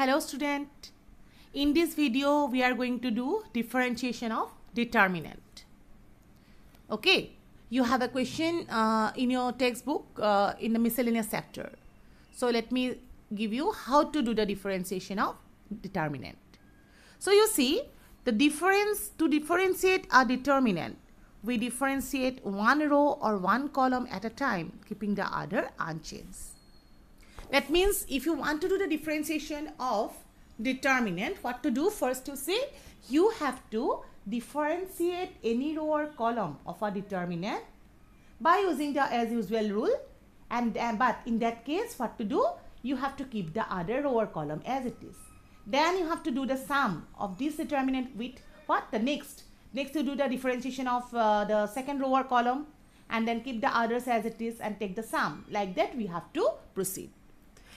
Hello student. In this video we are going to do differentiation of determinant. Okay. You have a question uh, in your textbook uh, in the miscellaneous chapter. So let me give you how to do the differentiation of determinant. So you see the difference to differentiate a determinant we differentiate one row or one column at a time keeping the other unchanged. That means if you want to do the differentiation of determinant, what to do? First you see, you have to differentiate any row or column of a determinant by using the as usual rule and, but in that case what to do you have to keep the other row or column as it is then you have to do the sum of this determinant with what the next next you do the differentiation of uh, the second row or column and then keep the others as it is and take the sum like that we have to proceed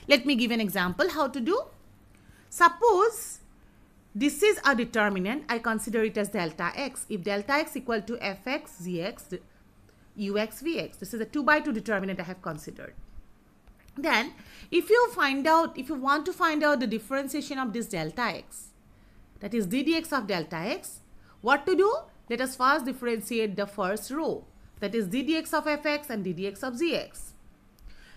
let me give an example how to do. Suppose this is a determinant. I consider it as delta x. If delta x equal to fx, zx, ux, vx. This is a 2 by 2 determinant I have considered. Then, if you find out, if you want to find out the differentiation of this delta x, that is ddx of delta x, what to do? Let us first differentiate the first row, that is ddx of fx and ddx of zx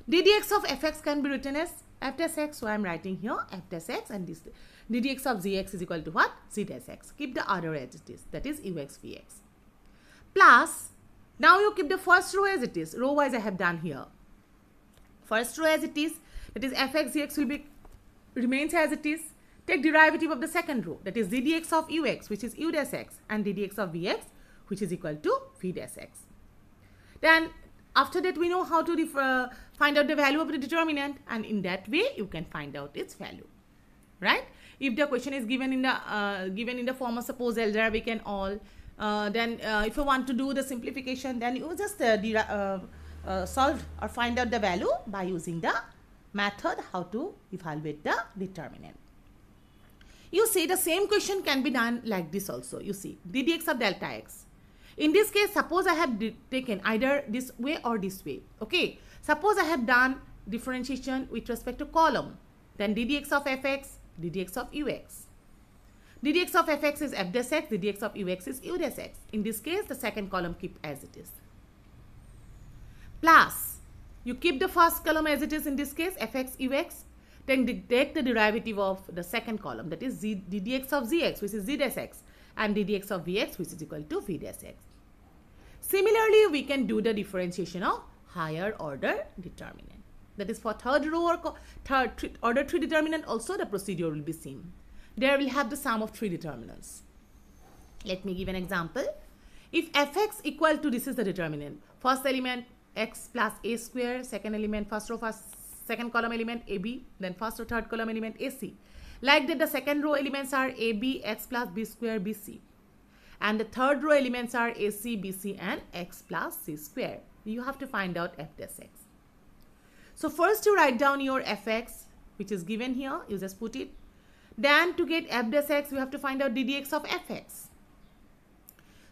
ddx of fx can be written as f dash x. So I am writing here f dash x and this ddx of z x is equal to what? g dash x. Keep the order as it is. That is ux vx. Plus, now you keep the first row as it is. Row wise I have done here. First row as it is. That is fx zx will be remains as it is. Take derivative of the second row. That is ddx of ux which is u dash x and ddx of vx which is equal to v dash x. Then after that, we know how to find out the value of the determinant and in that way, you can find out its value, right? If the question is given in the, uh, given in the form of suppose algebraic and all, uh, then uh, if you want to do the simplification, then you just uh, uh, solve or find out the value by using the method how to evaluate the determinant. You see the same question can be done like this also. You see, ddx of delta x in this case suppose i have taken either this way or this way okay suppose i have done differentiation with respect to column then ddx of fx ddx of ux ddx of fx is f dash x ddx of ux is u dash x in this case the second column keep as it is plus you keep the first column as it is in this case fx ux then take the derivative of the second column that is z, ddx of zx which is z dash x and ddx of vx which is equal to v dash x. Similarly, we can do the differentiation of higher order determinant. That is for third row or third three, order 3 determinant also the procedure will be same. There we'll have the sum of 3 determinants. Let me give an example. If fx equal to, this is the determinant. First element x plus a square, second element first row, first second column element ab, then first row third column element ac. Like that the second row elements are ab, x plus b square, bc. And the third row elements are AC, BC and X plus C square. You have to find out F dash X. So first you write down your Fx which is given here. You just put it. Then to get F dash X you have to find out DDX of Fx.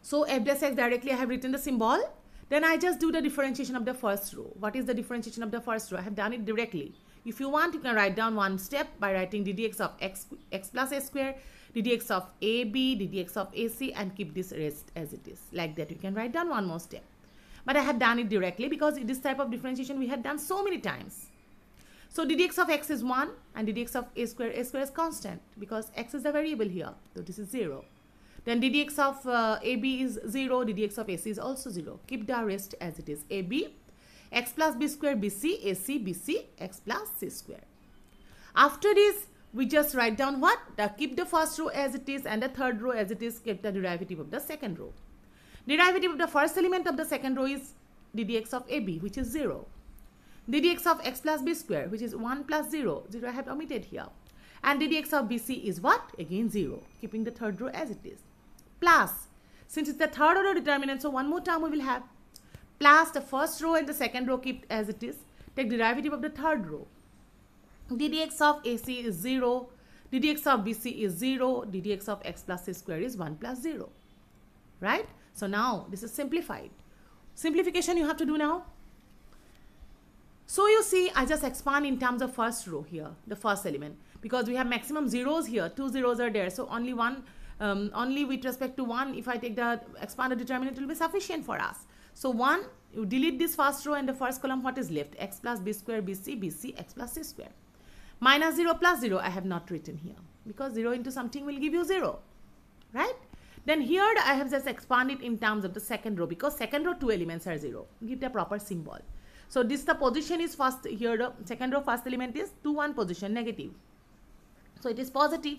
So F dash X directly I have written the symbol then I just do the differentiation of the first row. What is the differentiation of the first row? I have done it directly. If you want, you can write down one step by writing ddx of x, x plus a square, ddx of ab, ddx of ac and keep this rest as it is. Like that you can write down one more step. But I have done it directly because this type of differentiation we had done so many times. So ddx of x is 1 and ddx of a square, a square is constant because x is a variable here. So this is 0. Then ddx of uh, AB is 0, ddx of AC is also 0. Keep the rest as it is. AB, x plus b square BC, AC, BC, x plus c square. After this, we just write down what? The, keep the first row as it is and the third row as it is. Keep the derivative of the second row. Derivative of the first element of the second row is ddx of AB, which is 0. ddx of x plus b square, which is 1 plus 0. 0 I have omitted here. And ddx of bc is what? Again 0, keeping the third row as it is plus. Since it's the third order determinant, so one more term we will have. Plus the first row and the second row keep as it is. Take derivative of the third row. ddx of AC is 0. ddx of BC is 0. ddx of x plus c square is 1 plus 0. Right? So now this is simplified. Simplification you have to do now. So you see, I just expand in terms of first row here, the first element, because we have maximum zeros here, two zeros are there. So only one um, only with respect to 1 if I take the expanded determinant it will be sufficient for us. So 1 you delete this first row and the first column what is left x plus b square bc bc x plus c square minus 0 plus 0 I have not written here because 0 into something will give you 0 right then here I have just expanded in terms of the second row because second row two elements are 0 give the proper symbol so this the position is first here second row first element is 2 1 position negative so it is positive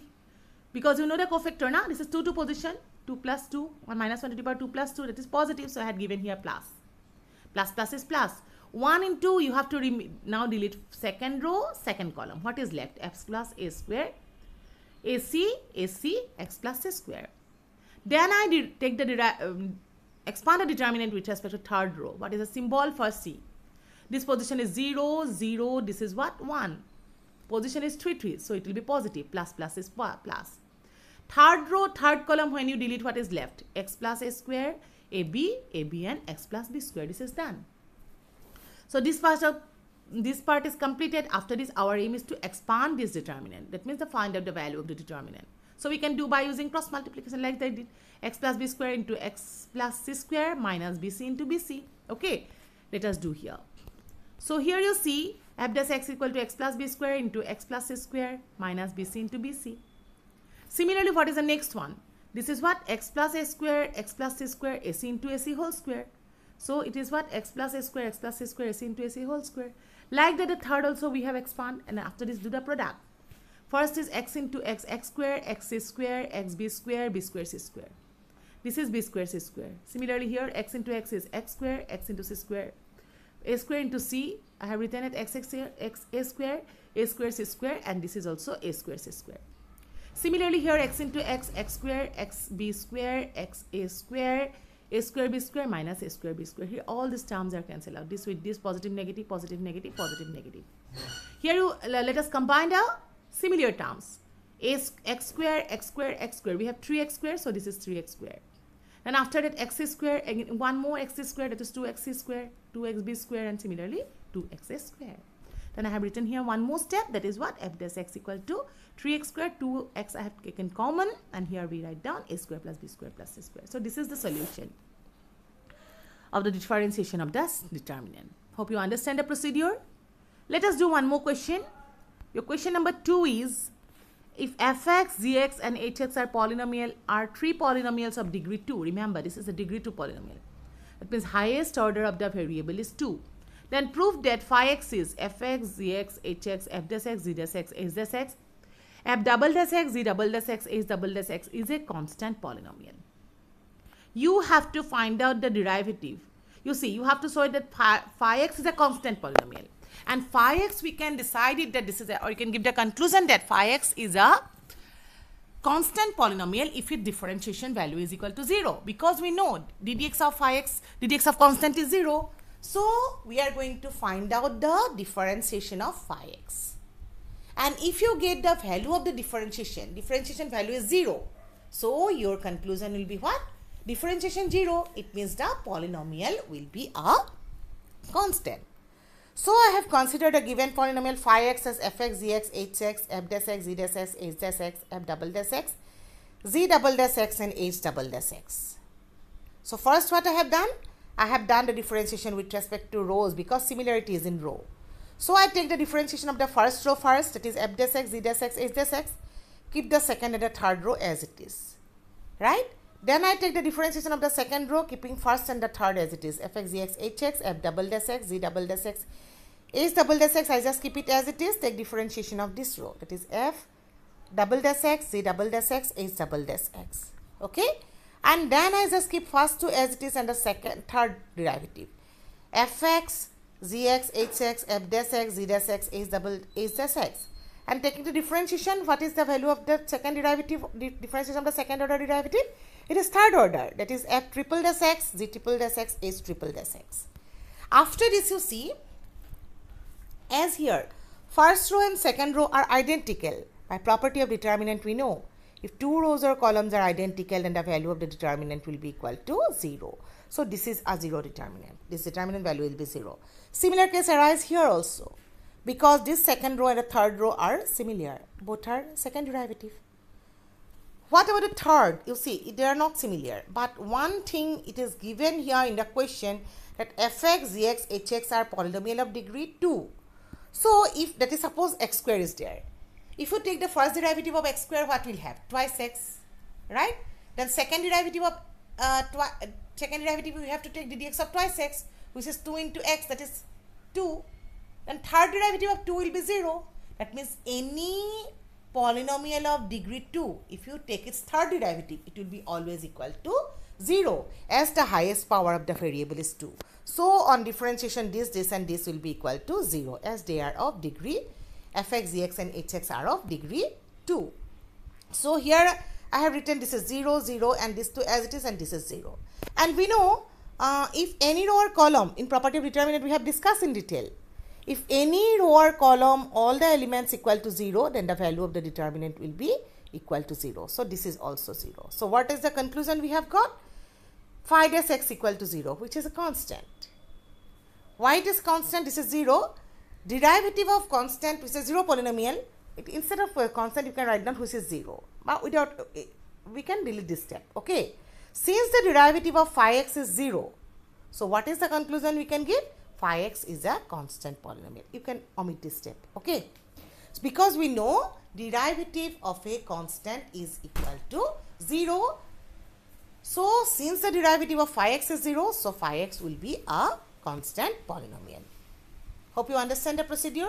because you know the cofactor now this is 2 to position 2 plus 2 or minus 1 to the power 2 plus 2 that is positive so I had given here plus plus plus is plus 1 two, you have to now delete second row second column what is left x plus a square ac ac x plus a square then I take the um, expand the determinant with respect to third row what is the symbol for c this position is 0 0 this is what 1 position is 3 3 so it will be positive plus plus is plus Third row, third column. When you delete what is left, x plus a square, a b, a b and x plus b square. This is done. So this is of this part is completed after this our aim is to expand this determinant that means to find out the value of the determinant so we can do by using cross multiplication like they did x plus b square into x plus c square minus bc into bc okay let us do here so here you see f dash x equal to x plus b square into x plus c square minus bc into bc Similarly, what is the next one? This is what x plus a square, x plus c square, ac into ac whole square. So it is what x plus a square, x plus c square, ac into ac whole square. Like that, the third also we have expand and after this do the product. First is x into x, x square, x c square, x b square, b square, c square. This is b square, c square. Similarly here, x into x is x square, x into c square. a square into c, I have written it x, x, x a square, a square, c square and this is also a square, c square. Similarly here x into x, x square, x b square, x a square, a square b square minus a square b square. Here all these terms are cancelled out. This with this positive, negative, positive, negative, positive, negative. Here you, let us combine the similar terms. A, x square, x square, x square. We have 3x square, so this is 3x square. And after that x square, again one more x square, that is 2x square, 2xb square and similarly 2x square. Then I have written here one more step that is what f dash x equal to 3x squared 2x I have taken common and here we write down a square plus b square plus c square. So this is the solution of the differentiation of this determinant. Hope you understand the procedure. Let us do one more question. Your question number 2 is if fx, gx and hx are polynomial are three polynomials of degree 2. Remember this is a degree 2 polynomial. That means highest order of the variable is 2. Then prove that phi x is fx, zx hx, f dash x, z dash x, h dash x, f double dash x, z double dash x, h double dash x is a constant polynomial. You have to find out the derivative. You see, you have to show that phi, phi x is a constant polynomial. And phi x, we can decide it that this is a, or you can give the conclusion that phi x is a constant polynomial if its differentiation value is equal to 0 because we know ddx of phi x ddx of constant is 0 so we are going to find out the differentiation of phi x. And if you get the value of the differentiation, differentiation value is 0. So your conclusion will be what? Differentiation 0, it means the polynomial will be a constant. So I have considered a given polynomial phi x as fx, gx, hx, f dash x, z dash x, h dash x, f double dash x, z double dash x and h double dash x. So first what I have done? I have done the differentiation with respect to rows because similarity is in row. So I take the differentiation of the first row first, that is f dash x, z dash x, h dash x. Keep the second and the third row as it is, right? Then I take the differentiation of the second row, keeping first and the third as it is, fx, hx, f double dash x, z double dash x, h double dash x, I just keep it as it is, take differentiation of this row, that is f double dash x, z double dash x, h double dash x, okay? and then I just keep first two as it is and the second third derivative fx zx hx f dash x g dash x h double h dash x and taking the differentiation what is the value of the second derivative the differentiation of the second order derivative it is third order that is f triple dash x g triple dash x h triple dash x after this you see as here first row and second row are identical by property of determinant we know if two rows or columns are identical then the value of the determinant will be equal to 0. So this is a 0 determinant. This determinant value will be 0. Similar case arises here also because this second row and the third row are similar. Both are second derivative. What about the third? You see, they are not similar. But one thing it is given here in the question that fx, gx, hx are polynomial of degree 2. So, if that is suppose x square is there if you take the first derivative of x square, what will have? Twice x, right? Then second derivative of uh, second derivative, we have to take d/dx of twice x, which is 2 into x, that is 2. Then third derivative of 2 will be 0. That means any polynomial of degree 2, if you take its third derivative, it will be always equal to 0 as the highest power of the variable is 2. So on differentiation this, this and this will be equal to 0 as they are of degree fx, and hx are of degree 2. So here I have written this is 0, 0 and this 2 as it is and this is 0. And we know uh, if any row or column in property of determinant we have discussed in detail. If any row or column all the elements equal to 0 then the value of the determinant will be equal to 0. So this is also 0. So what is the conclusion we have got? Phi dash x equal to 0 which is a constant. Why it is constant? This is 0 derivative of constant which is zero polynomial it, instead of a constant you can write down which is zero but without eh, we can delete this step okay since the derivative of phi x is zero so what is the conclusion we can give phi x is a constant polynomial you can omit this step okay so because we know derivative of a constant is equal to zero so since the derivative of phi x is zero so phi x will be a constant polynomial Hope you understand the procedure.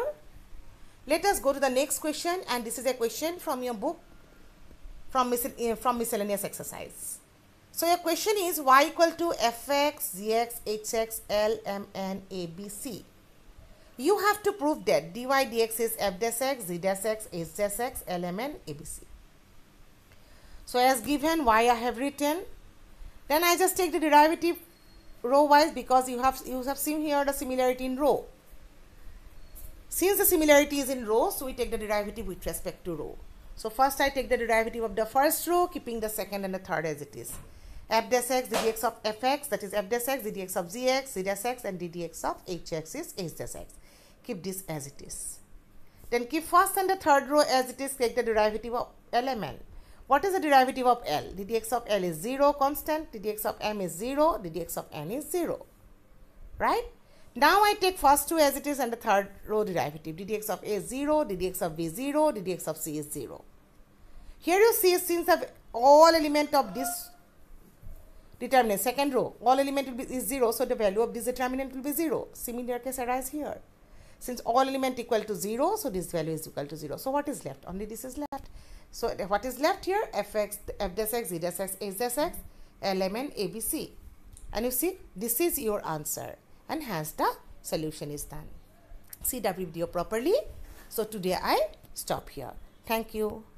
Let us go to the next question and this is a question from your book from, miscell eh, from miscellaneous exercise. So your question is y equal to fx, zx, hx, l, m, n, a, b, c. You have to prove that dy dx is f dash x, z dash x, h dash x, l, m, n, a, b, c. So as given y I have written. Then I just take the derivative row wise because you have, you have seen here the similarity in row. Since the similarity is in row, so we take the derivative with respect to row. So first I take the derivative of the first row, keeping the second and the third as it is. f dash x of fx, that is f dash x, of gx, z dash x and ddx of hx is h dash x. Keep this as it is. Then keep first and the third row as it is, take the derivative of lml. What is the derivative of L? ddx of L is 0 constant, ddx of m is 0, ddx of n is 0. Right? Now I take first two as it is and the third row derivative. ddx of a is 0, ddx of b is 0, ddx of c is 0. Here you see since of all element of this determinant, second row, all element will be, is 0, so the value of this determinant will be 0. Similar case arises here. Since all element equal to 0, so this value is equal to 0. So what is left? Only this is left. So what is left here? fx, f dash x, z dash x, h dash x, lmn, abc. And you see, this is your answer and hence the solution is done. See the video properly. So today I stop here. Thank you.